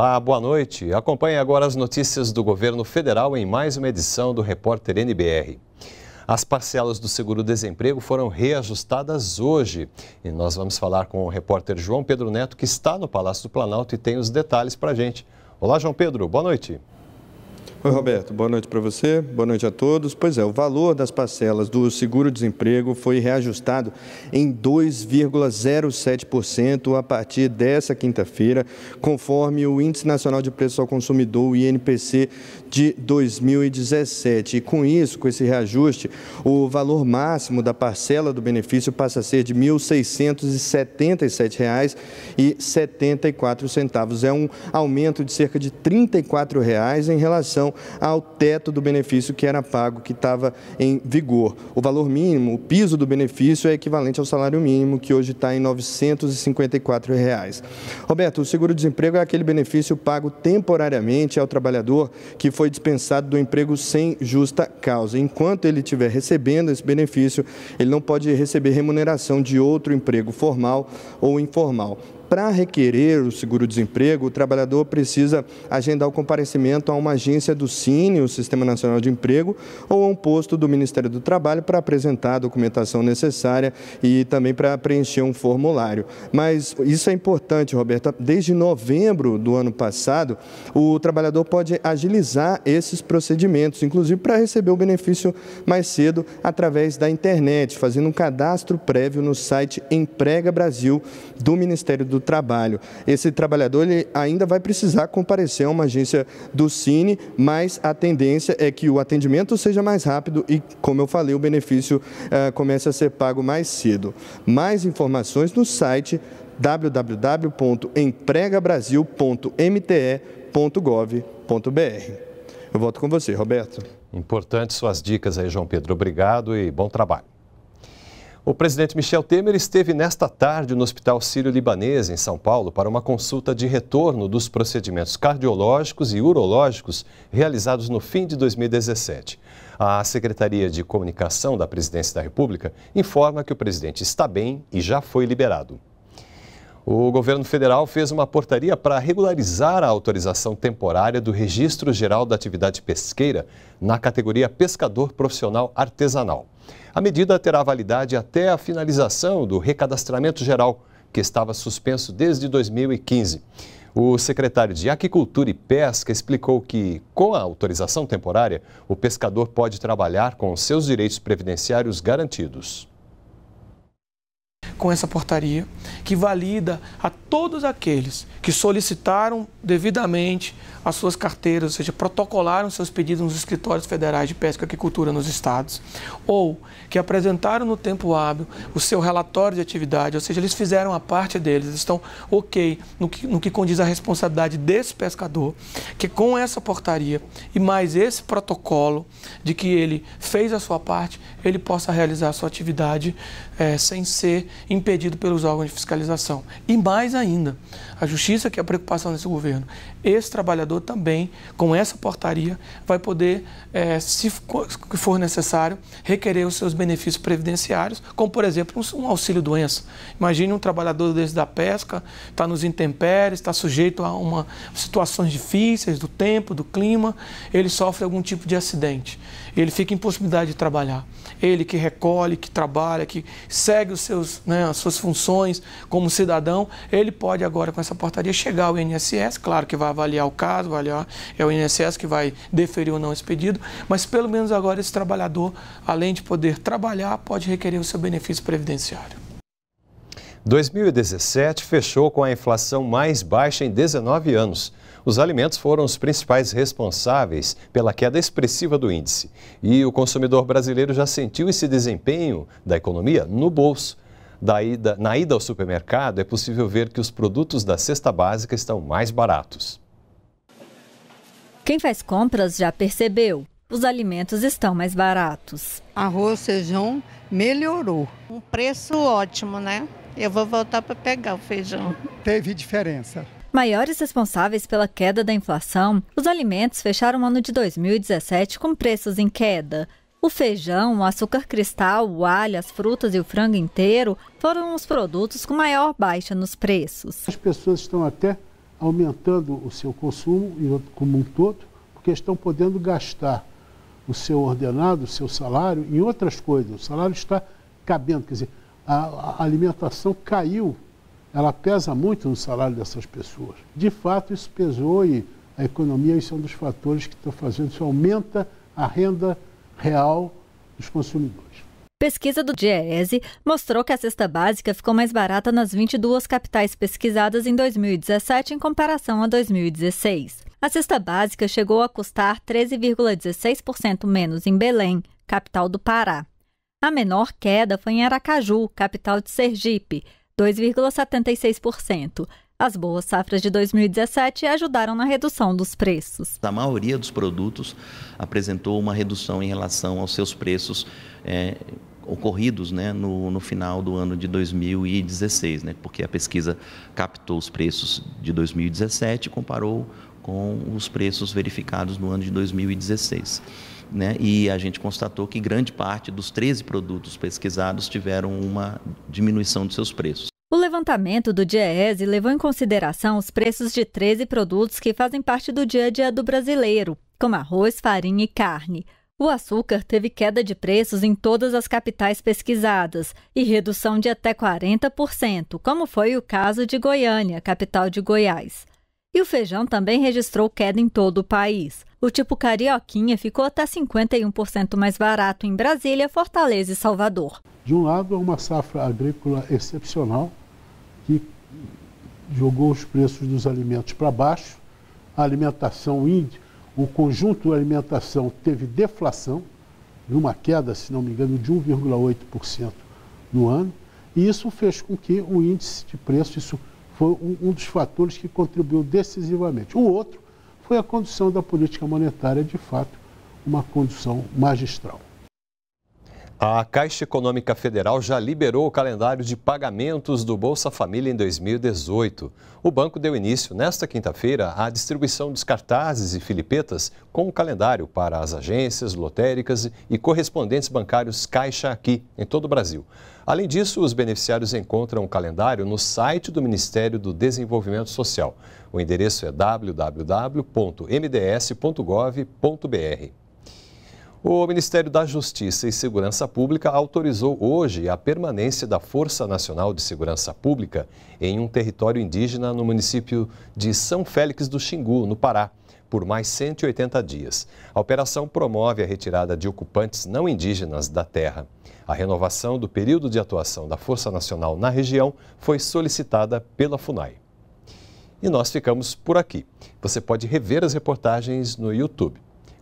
Olá, boa noite. Acompanhe agora as notícias do governo federal em mais uma edição do Repórter NBR. As parcelas do seguro-desemprego foram reajustadas hoje. E nós vamos falar com o repórter João Pedro Neto, que está no Palácio do Planalto e tem os detalhes para a gente. Olá, João Pedro, boa noite. Oi, Roberto. Boa noite para você, boa noite a todos. Pois é, o valor das parcelas do seguro-desemprego foi reajustado em 2,07% a partir dessa quinta-feira, conforme o Índice Nacional de Preços ao Consumidor, o INPC, de 2017. E com isso, com esse reajuste, o valor máximo da parcela do benefício passa a ser de R$ 1.677,74. É um aumento de cerca de R$ 34,00 em relação relação ao teto do benefício que era pago, que estava em vigor. O valor mínimo, o piso do benefício é equivalente ao salário mínimo, que hoje está em R$ 954. Reais. Roberto, o seguro-desemprego é aquele benefício pago temporariamente ao trabalhador que foi dispensado do emprego sem justa causa. Enquanto ele estiver recebendo esse benefício, ele não pode receber remuneração de outro emprego formal ou informal. Para requerer o seguro-desemprego, o trabalhador precisa agendar o comparecimento a uma agência do Cine, o Sistema Nacional de Emprego, ou a um posto do Ministério do Trabalho para apresentar a documentação necessária e também para preencher um formulário. Mas isso é importante, Roberta. Desde novembro do ano passado, o trabalhador pode agilizar esses procedimentos, inclusive para receber o benefício mais cedo através da internet, fazendo um cadastro prévio no site Emprega Brasil do Ministério do trabalho. Esse trabalhador ele ainda vai precisar comparecer a uma agência do Cine, mas a tendência é que o atendimento seja mais rápido e, como eu falei, o benefício uh, comece a ser pago mais cedo. Mais informações no site www.empregabrasil.mte.gov.br. Eu volto com você, Roberto. Importantes suas dicas aí, João Pedro. Obrigado e bom trabalho. O presidente Michel Temer esteve nesta tarde no Hospital Sírio-Libanês, em São Paulo, para uma consulta de retorno dos procedimentos cardiológicos e urológicos realizados no fim de 2017. A Secretaria de Comunicação da Presidência da República informa que o presidente está bem e já foi liberado. O governo federal fez uma portaria para regularizar a autorização temporária do Registro Geral da Atividade Pesqueira na categoria Pescador Profissional Artesanal. A medida terá validade até a finalização do recadastramento geral, que estava suspenso desde 2015. O secretário de Aquicultura e Pesca explicou que, com a autorização temporária, o pescador pode trabalhar com seus direitos previdenciários garantidos com essa portaria, que valida a todos aqueles que solicitaram devidamente as suas carteiras, ou seja, protocolaram seus pedidos nos escritórios federais de pesca e agricultura nos estados, ou que apresentaram no tempo hábil o seu relatório de atividade, ou seja, eles fizeram a parte deles, estão ok no que, no que condiz a responsabilidade desse pescador, que com essa portaria e mais esse protocolo de que ele fez a sua parte, ele possa realizar a sua atividade é, sem ser impedido pelos órgãos de fiscalização. E mais ainda, a justiça, que é a preocupação desse governo, esse trabalhador também, com essa portaria, vai poder, é, se for necessário, requerer os seus benefícios previdenciários, como, por exemplo, um auxílio-doença. Imagine um trabalhador desde da pesca, está nos intempéries, está sujeito a uma, situações difíceis do tempo, do clima, ele sofre algum tipo de acidente, ele fica possibilidade de trabalhar. Ele que recolhe, que trabalha, que segue os seus né, né, as suas funções como cidadão, ele pode agora com essa portaria chegar ao INSS, claro que vai avaliar o caso, avaliar, é o INSS que vai deferir ou não esse pedido, mas pelo menos agora esse trabalhador, além de poder trabalhar, pode requerer o seu benefício previdenciário. 2017 fechou com a inflação mais baixa em 19 anos. Os alimentos foram os principais responsáveis pela queda expressiva do índice. E o consumidor brasileiro já sentiu esse desempenho da economia no bolso ida, na ida ao supermercado, é possível ver que os produtos da cesta básica estão mais baratos. Quem faz compras já percebeu, os alimentos estão mais baratos. Arroz, feijão melhorou. Um preço ótimo, né? Eu vou voltar para pegar o feijão. Teve diferença. Maiores responsáveis pela queda da inflação, os alimentos fecharam o ano de 2017 com preços em queda. O feijão, o açúcar cristal, o alho, as frutas e o frango inteiro foram os produtos com maior baixa nos preços. As pessoas estão até aumentando o seu consumo como um todo, porque estão podendo gastar o seu ordenado, o seu salário em outras coisas. O salário está cabendo, quer dizer, a, alimentação caiu, ela pesa muito no salário dessas pessoas. De fato, isso pesou e a economia isso é um dos fatores que estão fazendo, isso aumenta a renda real dos consumidores. Pesquisa do DIEESE mostrou que a cesta básica ficou mais barata nas 22 capitais pesquisadas em 2017 em comparação a 2016. A cesta básica chegou a custar 13,16% menos em Belém, capital do Pará. A menor queda foi em Aracaju, capital de Sergipe, 2,76%. As boas safras de 2017 ajudaram na redução dos preços. A maioria dos produtos apresentou uma redução em relação aos seus preços é, ocorridos né, no, no, final do ano de 2016, né, porque a pesquisa captou os preços de 2017 e comparou com os preços verificados no ano de 2016. Né? E a gente constatou que grande parte dos 13 produtos pesquisados tiveram uma diminuição de seus preços levantamento do DIEESE levou em consideração os preços de 13 produtos que fazem parte do dia a dia do brasileiro, como arroz, farinha e carne. O açúcar teve queda de preços em todas as capitais pesquisadas e redução de até 40%, como foi o caso de Goiânia, capital de Goiás. E o feijão também registrou queda em todo o país. O tipo carioquinha ficou até 51% mais barato em Brasília, Fortaleza e Salvador. De um lado, é uma safra agrícola excepcional, que jogou os preços dos alimentos para baixo. A alimentação índia, o conjunto alimentação teve deflação, uma queda, se não me engano, de 1,8% no ano. E isso fez com que o índice de preço, isso foi um dos fatores que contribuiu decisivamente. O outro foi a condução da política monetária, de fato, uma condução magistral. A Caixa Econômica Federal já liberou o calendário de pagamentos do Bolsa Família em 2018. O banco deu início, nesta quinta-feira, à distribuição dos cartazes e filipetas com o calendário para as agências, lotéricas e correspondentes bancários Caixa aqui, em todo o Brasil. Além disso, os beneficiários encontram o calendário no site do Ministério do Desenvolvimento Social. O endereço é www.mds.gov.br. O Ministério da Justiça e Segurança Pública autorizou hoje a permanência da Força Nacional de Segurança Pública em um território indígena no município de São Félix do Xingu, no Pará, por mais 180 dias. A operação promove a retirada de ocupantes não indígenas da terra. A renovação do período de atuação da Força Nacional na região foi solicitada pela FUNAI. E nós ficamos por aqui. Você pode rever as reportagens no YouTube.